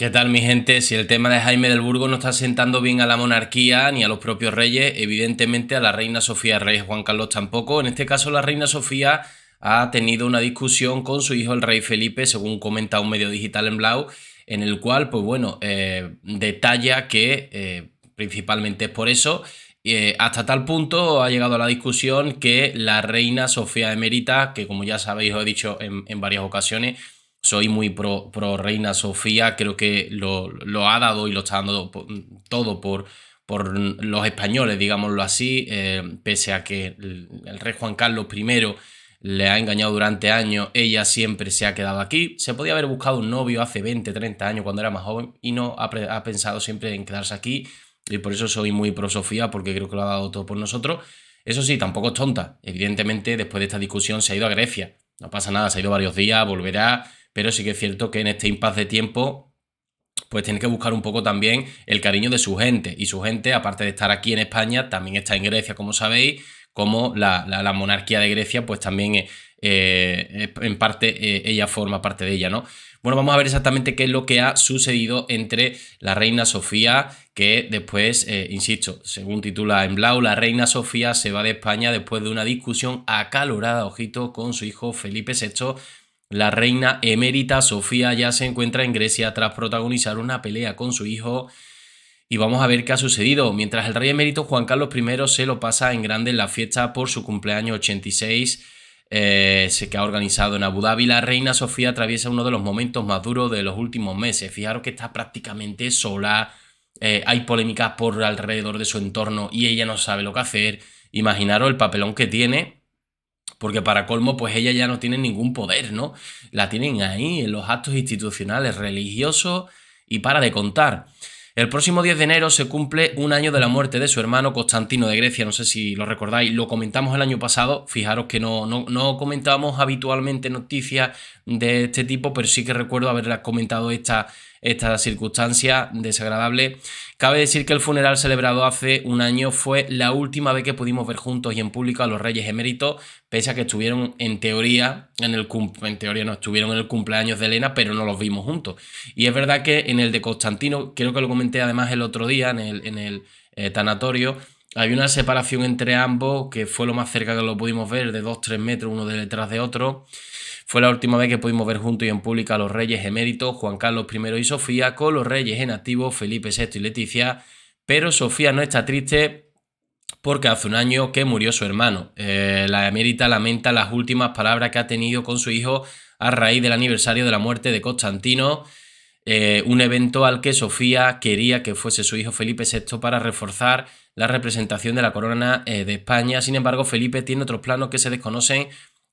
¿Qué tal mi gente? Si el tema de Jaime del Burgo no está sentando bien a la monarquía ni a los propios reyes, evidentemente a la reina Sofía, rey Juan Carlos tampoco. En este caso la reina Sofía ha tenido una discusión con su hijo el rey Felipe, según comenta un medio digital en Blau, en el cual, pues bueno, eh, detalla que eh, principalmente es por eso. Eh, hasta tal punto ha llegado a la discusión que la reina Sofía Emerita, que como ya sabéis os he dicho en varias ocasiones, soy muy pro, Reina Sofía, creo que lo, ha dado y lo está dando mm, todo por, por los españoles, digámoslo así, eh, pese a que el, rey Juan Carlos I le ha engañado durante años, ella siempre se ha quedado aquí. Se podía haber buscado un novio hace 20, 30 años cuando era más joven y no ha, ha pensado siempre en quedarse aquí y por eso soy muy pro Sofía porque creo que lo ha dado todo por nosotros. Eso sí, tampoco es tonta. Evidentemente, después de esta discusión se ha ido a Grecia. No pasa nada, se ha ido varios días, volverá, pero sí que es cierto que en este impasse de tiempo pues tiene que buscar un poco también el cariño de su gente. Y su gente, aparte de estar aquí en España, también está en Grecia, como sabéis, como la, monarquía de Grecia, pues también eh, eh, en parte eh, ella forma parte de ella, ¿no? Bueno, vamos a ver exactamente qué es lo que ha sucedido entre la reina Sofía, que después, insisto, según titula en Blau, la reina Sofía se va de España después de una discusión acalorada, ojito, con su hijo Felipe VI la reina emérita Sofía ya se encuentra en Grecia tras protagonizar una pelea con su hijo y vamos a ver qué ha sucedido. Mientras el rey emérito Juan Carlos I se lo pasa en grande en la fiesta por su cumpleaños 86 eh, se que ha organizado en Abu Dhabi, la reina Sofía atraviesa uno de los momentos más duros de los últimos meses. Fijaros que está prácticamente sola, eh, hay polémicas por alrededor de su entorno y ella no sabe lo que hacer. Imaginaros el papelón que tiene porque para colmo, pues ella ya no tiene ningún poder, ¿no? La tienen ahí, en los actos institucionales, religiosos y para de contar. El próximo 10 de enero se cumple un año de la muerte de su hermano Constantino de Grecia, no sé si lo recordáis, lo comentamos el año pasado, fijaros que no, no, no comentamos habitualmente noticias de este tipo, pero sí que recuerdo haberlas comentado esta esta circunstancia desagradable. Cabe decir que el funeral celebrado hace un año fue la última vez que pudimos ver juntos y en público a los reyes eméritos, pese a que estuvieron en teoría, en, el en teoría no, estuvieron en el cumpleaños de Elena, pero no los vimos juntos. Y es verdad que en el de Constantino, creo que lo comenté además el otro día en el, en el eh, tanatorio, hay una separación entre ambos que fue lo más cerca que lo pudimos ver, de 2-3 metros uno detrás de otro. Fue la última vez que pudimos ver juntos y en pública a los reyes eméritos Juan Carlos I y Sofía, con los reyes en activo Felipe VI y Leticia, pero Sofía no está triste porque hace un año que murió su hermano. Eh, la emérita lamenta las últimas palabras que ha tenido con su hijo a raíz del aniversario de la muerte de Constantino, eh, un evento al que Sofía quería que fuese su hijo Felipe VI para reforzar la representación de la corona eh, de España. Sin embargo, Felipe tiene otros planos que se desconocen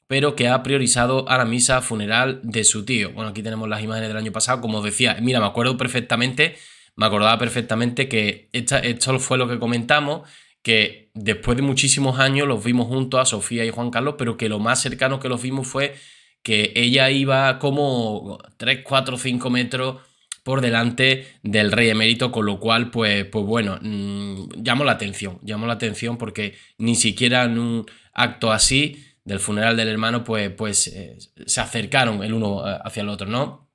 pero que ha priorizado a la misa funeral de su tío. Bueno, aquí tenemos las imágenes del año pasado, como decía, mira, me acuerdo perfectamente, me acordaba perfectamente que esto fue lo que comentamos, que después de muchísimos años los vimos juntos a Sofía y Juan Carlos, pero que lo más cercano que los vimos fue que ella iba como 3, 4, 5 metros por delante del rey emérito, con lo cual, pues, pues bueno, mm, llamó la atención, llamó la atención porque ni siquiera en un acto así del funeral del hermano, pues, pues eh, se acercaron el uno eh, hacia el otro, ¿no?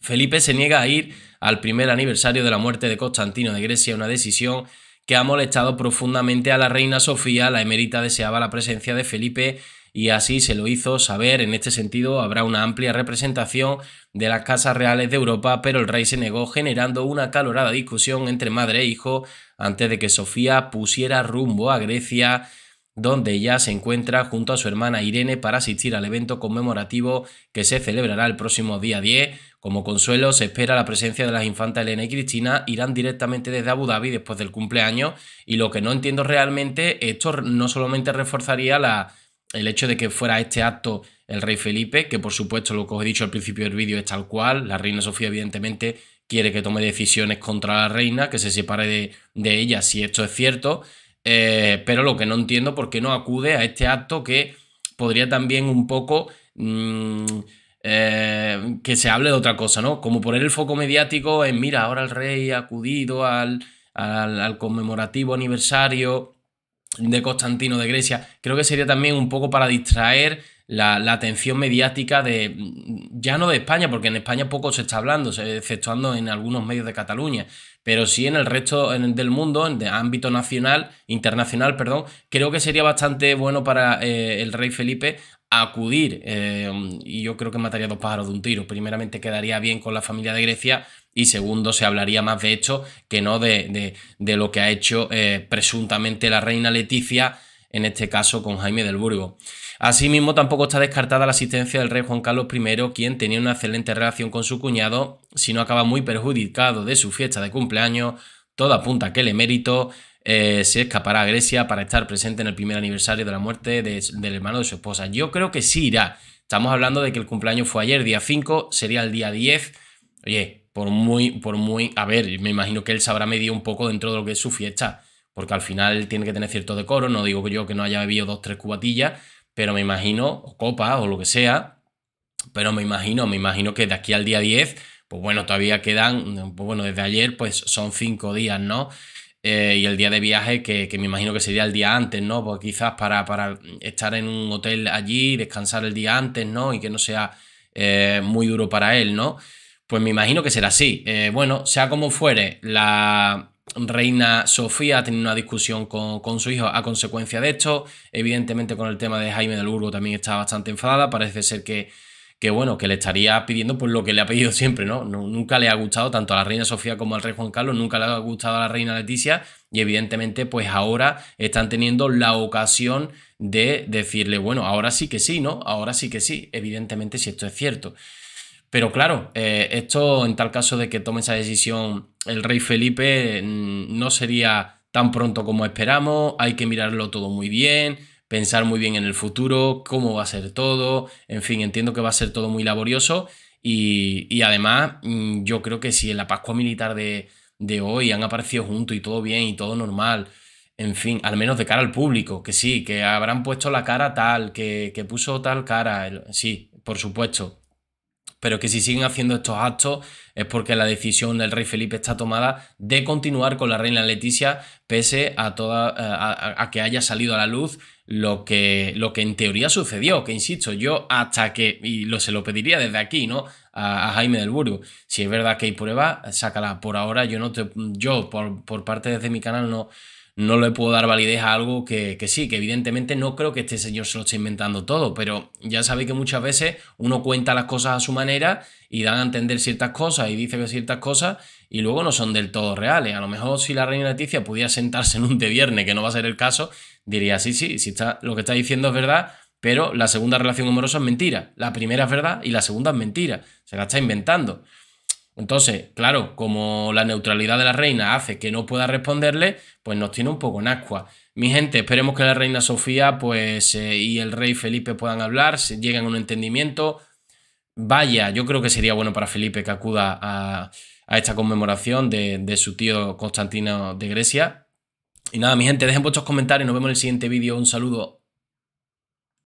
Felipe se niega a ir al primer aniversario de la muerte de Constantino de Grecia, una decisión que ha molestado profundamente a la reina Sofía. La emérita deseaba la presencia de Felipe y así se lo hizo saber. En este sentido, habrá una amplia representación de las casas reales de Europa, pero el rey se negó, generando una calorada discusión entre madre e hijo antes de que Sofía pusiera rumbo a Grecia donde ella se encuentra junto a su hermana Irene para asistir al evento conmemorativo que se celebrará el próximo día 10. Como consuelo, se espera la presencia de las infantas Elena y Cristina, irán directamente desde Abu Dhabi después del cumpleaños y lo que no entiendo realmente, esto no solamente reforzaría la, el hecho de que fuera este acto el rey Felipe, que por supuesto lo que os he dicho al principio del vídeo es tal cual, la reina Sofía evidentemente quiere que tome decisiones contra la reina, que se separe de, de ella si esto es cierto, eh, pero lo que no entiendo por qué no acude a este acto que podría también un poco mm, eh, que se hable de otra cosa, ¿no? Como poner el foco mediático en, mira, ahora el rey ha acudido al conmemorativo aniversario de Constantino de Grecia. Creo que sería también un poco para distraer la, atención mediática de, ya no de España, porque en España poco se está hablando, exceptuando en algunos medios de Cataluña, pero sí en el resto del mundo, en el ámbito nacional, internacional, perdón, creo que sería bastante bueno para eh, el rey Felipe acudir, eh, y yo creo que mataría dos pájaros de un tiro. Primeramente quedaría bien con la familia de Grecia, y segundo, se hablaría más de hecho que no de, lo que ha hecho eh, presuntamente la reina Leticia en este caso con Jaime del Burgo. Asimismo, tampoco está descartada la asistencia del rey Juan Carlos I, quien tenía una excelente relación con su cuñado, si no acaba muy perjudicado de su fiesta de cumpleaños, todo apunta que el emérito eh, se escapará a Grecia para estar presente en el primer aniversario de la muerte del hermano de su esposa. Yo creo que sí irá. Estamos hablando de que el cumpleaños fue ayer, día 5, sería el día 10. Oye, por muy, por muy, a ver, me imagino que él sabrá medir un poco dentro de lo que es su fiesta porque al final tiene que tener cierto decoro, no digo yo que no haya bebido dos, tres cubatillas, pero me imagino, o copas, o lo que sea, pero me imagino, me imagino que de aquí al día 10, pues bueno, todavía quedan, pues bueno, desde ayer, pues son cinco días, ¿no? Eh, y el día de viaje, que, me imagino que sería el día antes, ¿no? Pues quizás para, para estar en un hotel allí, descansar el día antes, ¿no? Y que no sea eh, muy duro para él, ¿no? Pues me imagino que será así. Eh, bueno, sea como fuere, la, reina Sofía ha tenido una discusión con, su hijo a consecuencia de esto. Evidentemente, con el tema de Jaime del Burgo también está bastante enfadada. Parece ser que, que, bueno, que le estaría pidiendo pues, lo que le ha pedido siempre, ¿no? Nunca le ha gustado tanto a la reina Sofía como al rey Juan Carlos, nunca le ha gustado a la reina Leticia. Y evidentemente, pues ahora están teniendo la ocasión de decirle, bueno, ahora sí que sí, ¿no? Ahora sí que sí. Evidentemente, si esto es cierto. Pero claro, eh, esto en tal caso de que tome esa decisión el rey Felipe mm, no sería tan pronto como esperamos, hay que mirarlo todo muy bien, pensar muy bien en el futuro, cómo va a ser todo, en fin, entiendo que va a ser todo muy laborioso y, además mm, yo creo que si en la Pascua Militar de, hoy han aparecido juntos y todo bien y todo normal, en fin, al menos de cara al público, que sí, que habrán puesto la cara tal, que, que puso tal cara, sí, por supuesto, pero que si siguen haciendo estos actos es porque la decisión del rey Felipe está tomada de continuar con la reina Leticia pese a, toda, eh, a, que haya salido a la luz lo que, lo que en teoría sucedió, que insisto, yo hasta que, y lo, se lo pediría desde aquí, ¿no? A, Jaime del Burgo, si es verdad que hay prueba sácala por ahora, yo no te, yo por, por parte desde mi canal no no le puedo dar validez a algo que, sí, que evidentemente no creo que este señor se lo esté inventando todo, pero ya sabéis que muchas veces uno cuenta las cosas a su manera y dan a entender ciertas cosas y dice que ciertas cosas y luego no son del todo reales. A lo mejor si la reina Leticia pudiera sentarse en un de viernes, que no va a ser el caso, diría, sí, sí, si está, lo que está diciendo es verdad, pero la segunda relación amorosa es mentira. La primera es verdad y la segunda es mentira. Se la está inventando. Entonces, claro, como la neutralidad de la reina hace que no pueda responderle, pues nos tiene un poco en ascua. Mi gente, esperemos que la reina Sofía pues, eh, y el rey Felipe puedan hablar, lleguen a un entendimiento. Vaya, yo creo que sería bueno para Felipe que acuda a, esta conmemoración de, de su tío Constantino de Grecia. Y nada, mi gente, dejen vuestros comentarios, nos vemos en el siguiente vídeo. Un saludo.